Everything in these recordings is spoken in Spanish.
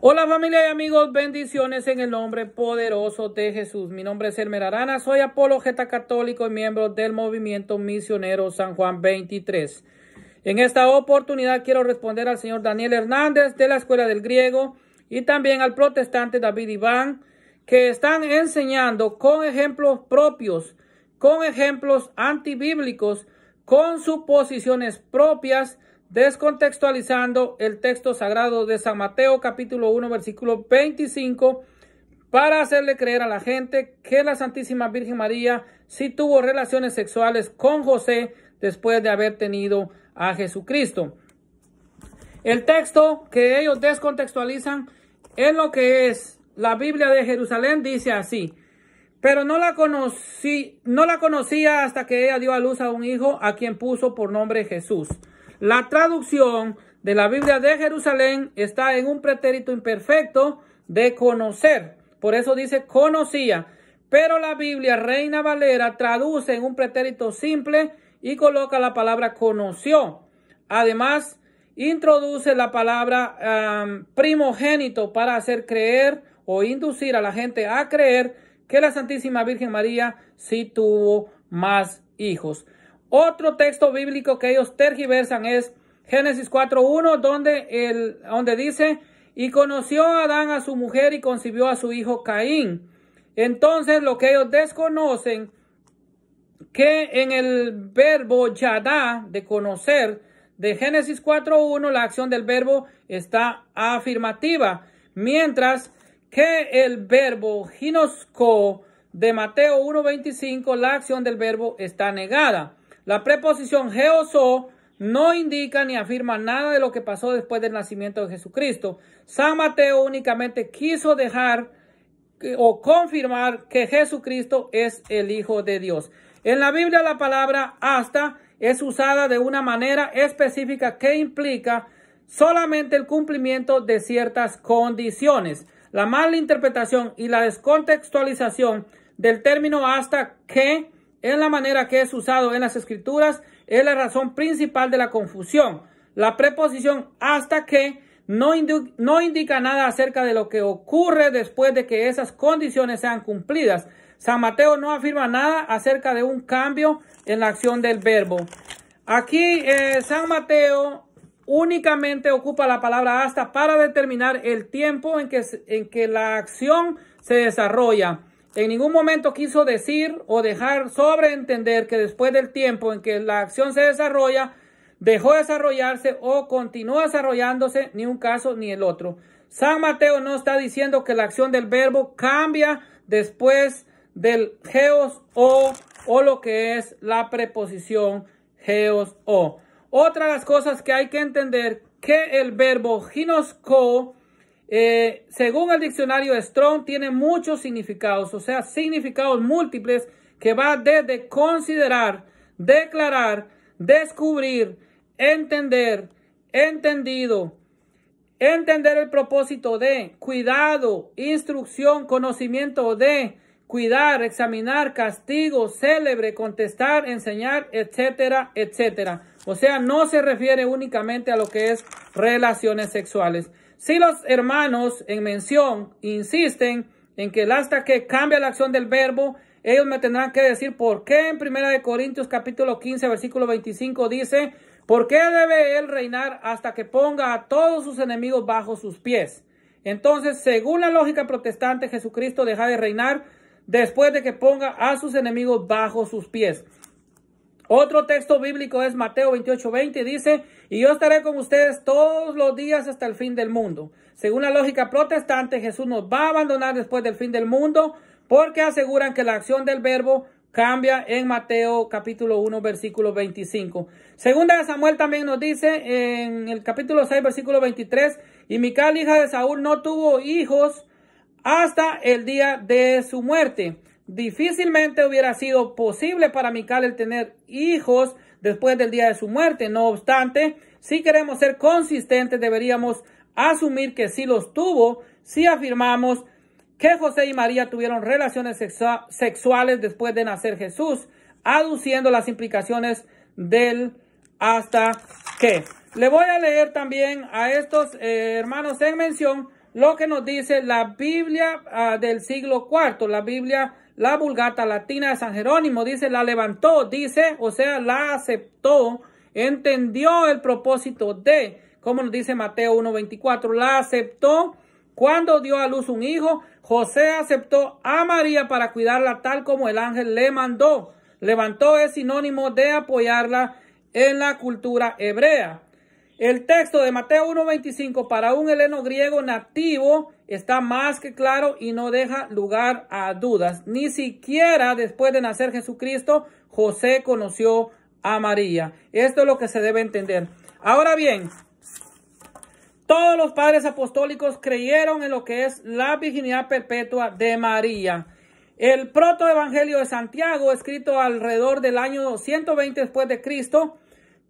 Hola familia y amigos, bendiciones en el nombre poderoso de Jesús. Mi nombre es Elmer Arana, soy apologeta católico y miembro del movimiento misionero San Juan 23. En esta oportunidad quiero responder al señor Daniel Hernández de la Escuela del Griego y también al protestante David Iván, que están enseñando con ejemplos propios, con ejemplos antibíblicos, con suposiciones propias, descontextualizando el texto sagrado de San Mateo capítulo 1 versículo 25 para hacerle creer a la gente que la Santísima Virgen María sí tuvo relaciones sexuales con José después de haber tenido a Jesucristo. El texto que ellos descontextualizan en lo que es la Biblia de Jerusalén dice así, pero no la conocí, no la conocía hasta que ella dio a luz a un hijo a quien puso por nombre Jesús. La traducción de la Biblia de Jerusalén está en un pretérito imperfecto de conocer. Por eso dice conocía. Pero la Biblia Reina Valera traduce en un pretérito simple y coloca la palabra conoció. Además, introduce la palabra primogénito para hacer creer o inducir a la gente a creer que la Santísima Virgen María sí tuvo más hijos. Otro texto bíblico que ellos tergiversan es Génesis 4.1, donde, donde dice, y conoció Adán a su mujer y concibió a su hijo Caín. Entonces lo que ellos desconocen, que en el verbo yadá, de conocer, de Génesis 4.1, la acción del verbo está afirmativa, mientras que el verbo ginosco de Mateo 1.25, la acción del verbo está negada. La preposición geosó no indica ni afirma nada de lo que pasó después del nacimiento de Jesucristo. San Mateo únicamente quiso dejar eh, o confirmar que Jesucristo es el Hijo de Dios. En la Biblia la palabra hasta es usada de una manera específica que implica solamente el cumplimiento de ciertas condiciones. La mala interpretación y la descontextualización del término hasta que en la manera que es usado en las escrituras es la razón principal de la confusión. La preposición hasta que no, indica nada acerca de lo que ocurre después de que esas condiciones sean cumplidas. San Mateo no afirma nada acerca de un cambio en la acción del verbo. Aquí eh, San Mateo únicamente ocupa la palabra hasta para determinar el tiempo en que, en que la acción se desarrolla. En ningún momento quiso decir o dejar sobreentender que después del tiempo en que la acción se desarrolla, dejó desarrollarse o continuó desarrollándose ni un caso ni el otro. San Mateo no está diciendo que la acción del verbo cambia después del geos o o lo que es la preposición geos o. Otra de las cosas que hay que entender que el verbo ginosco eh, según el diccionario Strong, tiene muchos significados, o sea, significados múltiples que va desde considerar, declarar, descubrir, entender, entendido, entender el propósito de, cuidado, instrucción, conocimiento de, cuidar, examinar, castigo, célebre, contestar, enseñar, etcétera, etcétera. O sea, no se refiere únicamente a lo que es relaciones sexuales. Si los hermanos en mención insisten en que hasta que cambia la acción del verbo, ellos me tendrán que decir por qué en Primera de Corintios capítulo 15 versículo 25 dice, ¿por qué debe él reinar hasta que ponga a todos sus enemigos bajo sus pies? Entonces, según la lógica protestante, Jesucristo deja de reinar después de que ponga a sus enemigos bajo sus pies. Otro texto bíblico es Mateo 28, 20, dice, y yo estaré con ustedes todos los días hasta el fin del mundo. Según la lógica protestante, Jesús nos va a abandonar después del fin del mundo porque aseguran que la acción del verbo cambia en Mateo capítulo 1 versículo 25. Segunda de Samuel también nos dice en el capítulo 6 versículo 23, y Mical hija de Saúl no tuvo hijos hasta el día de su muerte. Difícilmente hubiera sido posible para Mical el tener hijos después del día de su muerte. No obstante, si queremos ser consistentes, deberíamos asumir que sí los tuvo, si afirmamos que José y María tuvieron relaciones sexuales después de nacer Jesús, aduciendo las implicaciones del hasta que. Le voy a leer también a estos eh, hermanos en mención lo que nos dice la Biblia ah, del siglo IV, la Biblia la vulgata latina de San Jerónimo, dice, la levantó, dice, o sea, la aceptó, entendió el propósito de, como nos dice Mateo 1.24, la aceptó cuando dio a luz un hijo, José aceptó a María para cuidarla tal como el ángel le mandó. Levantó es sinónimo de apoyarla en la cultura hebrea. El texto de Mateo 1.25 para un heleno griego nativo está más que claro y no deja lugar a dudas. Ni siquiera después de nacer Jesucristo, José conoció a María. Esto es lo que se debe entender. Ahora bien, todos los padres apostólicos creyeron en lo que es la virginidad perpetua de María. El protoevangelio de Santiago, escrito alrededor del año 120 después de Cristo,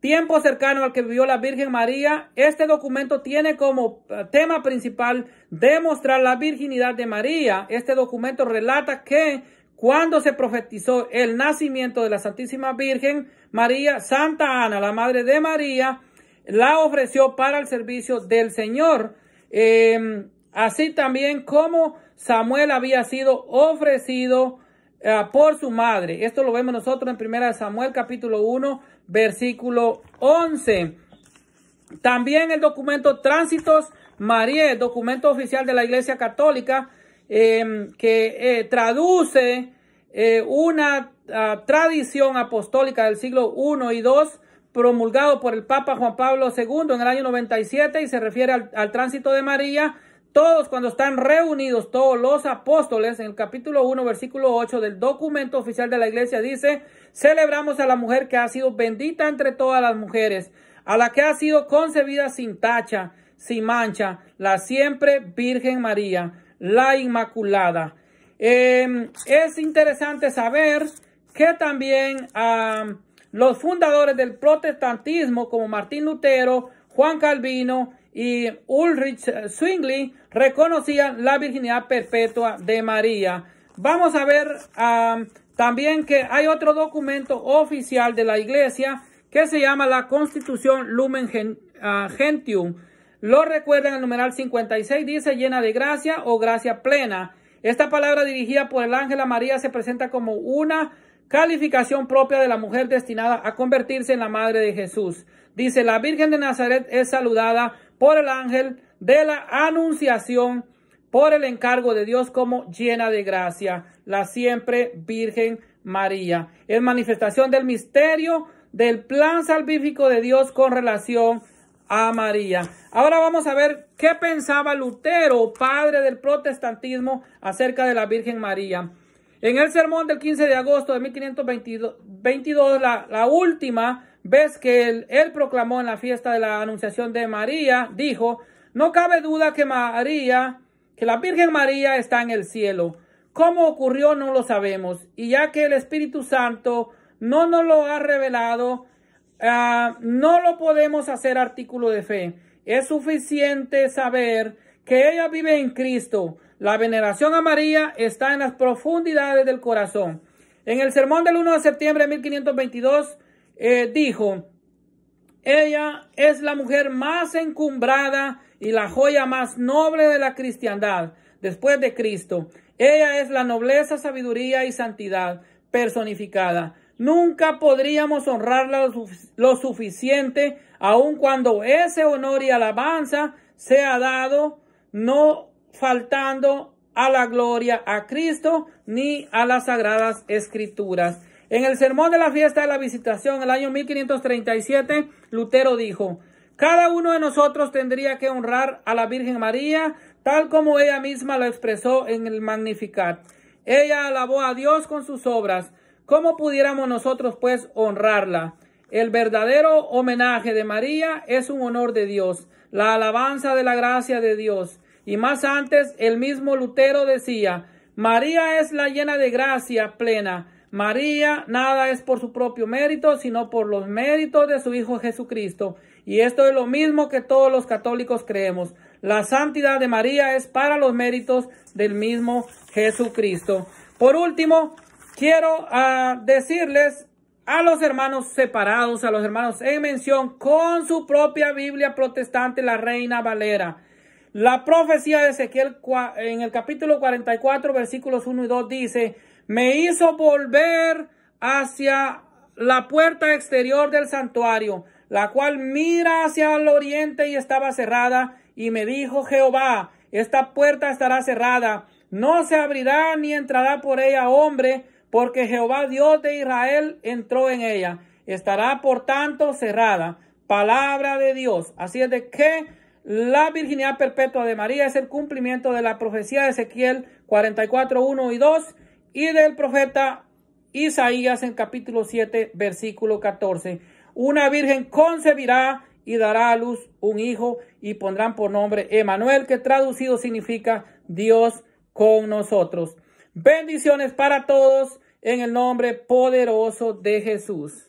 tiempo cercano al que vivió la Virgen María, este documento tiene como eh, tema principal demostrar la virginidad de María. Este documento relata que cuando se profetizó el nacimiento de la Santísima Virgen María, Santa Ana, la madre de María, la ofreció para el servicio del Señor. Em, así también como Samuel había sido ofrecido eh, por su madre. Esto lo vemos nosotros en 1 Samuel capítulo 1, versículo 11. También el documento Tránsitos María, documento oficial de la Iglesia Católica, em, que eh, traduce eh, una ah, tradición apostólica del siglo I y II, promulgado por el Papa Juan Pablo II en el año 97 y se refiere al tránsito de María todos cuando están reunidos, todos los apóstoles, en el capítulo 1, versículo 8 del documento oficial de la iglesia dice, celebramos a la mujer que ha sido bendita entre todas las mujeres, a la que ha sido concebida sin tacha, sin mancha, la siempre Virgen María, la Inmaculada. Em, es interesante saber que también los fundadores del protestantismo, como Martín Lutero, Juan Calvino, y Ulrich Zwingli reconocía la virginidad perpetua de María. Vamos a ver también que hay otro documento oficial de la iglesia que se llama la Constitución Lumen ah, Gentium. Lo recuerdan el numeral 56, dice llena de gracia o gracia plena. Esta palabra dirigida por el ángel a María se presenta como una calificación propia de la mujer destinada a convertirse en la madre de Jesús. Dice, la Virgen de Nazaret es saludada por el ángel de la Anunciación por el encargo de Dios como llena de gracia, la siempre Virgen María. Es manifestación del misterio del plan salvífico de Dios con relación a María. Ahora vamos a ver qué pensaba Lutero, padre del protestantismo, acerca de la Virgen María. En el sermón del 15 de agosto de 1522, la, la última ves que él, proclamó en la fiesta de la Anunciación de María, dijo, no cabe duda que María, que la Virgen María está en el cielo. ¿Cómo ocurrió? No lo sabemos. Y ya que el Espíritu Santo no nos lo ha revelado, ah, no lo podemos hacer artículo de fe. Es suficiente saber que ella vive en Cristo. La veneración a María está en las profundidades del corazón. En el sermón del 1 de septiembre de 1522, eh, dijo, ella es la mujer más encumbrada y la joya más noble de la cristiandad después de Cristo. Ella es la nobleza, sabiduría y santidad personificada. Nunca podríamos honrarla lo, suficiente, aun cuando ese honor y alabanza sea dado, no faltando a la gloria a Cristo ni a las sagradas escrituras. En el sermón de la fiesta de la visitación, el año 1537, Lutero dijo, cada uno de nosotros tendría que honrar a la Virgen María, tal como ella misma lo expresó en el Magnificat. Ella alabó a Dios con sus obras. ¿Cómo pudiéramos nosotros, pues, honrarla? El verdadero homenaje de María es un honor de Dios, la alabanza de la gracia de Dios. Y más antes, el mismo Lutero decía, María es la llena de gracia plena María nada es por su propio mérito, sino por los méritos de su Hijo Jesucristo. Y esto es lo mismo que todos los católicos creemos. La santidad de María es para los méritos del mismo Jesucristo. Por último, quiero ah, decirles a los hermanos separados, a los hermanos en mención, con su propia Biblia protestante, la Reina Valera. La profecía de Ezequiel en el capítulo 44, versículos 1 y 2 dice, me hizo volver hacia la puerta exterior del santuario, la cual mira hacia el oriente y estaba cerrada. Y me dijo Jehová, esta puerta estará cerrada, no se abrirá ni entrará por ella hombre, porque Jehová Dios de Israel entró en ella. Estará por tanto cerrada. Palabra de Dios. Así es de que la virginidad perpetua de María es el cumplimiento de la profecía de Ezequiel 44, 1 y 2 y del profeta Isaías en capítulo 7, versículo 14. Una virgen concebirá y dará a luz un hijo y pondrán por nombre Emanuel, que traducido significa Dios con nosotros. Bendiciones para todos en el nombre poderoso de Jesús.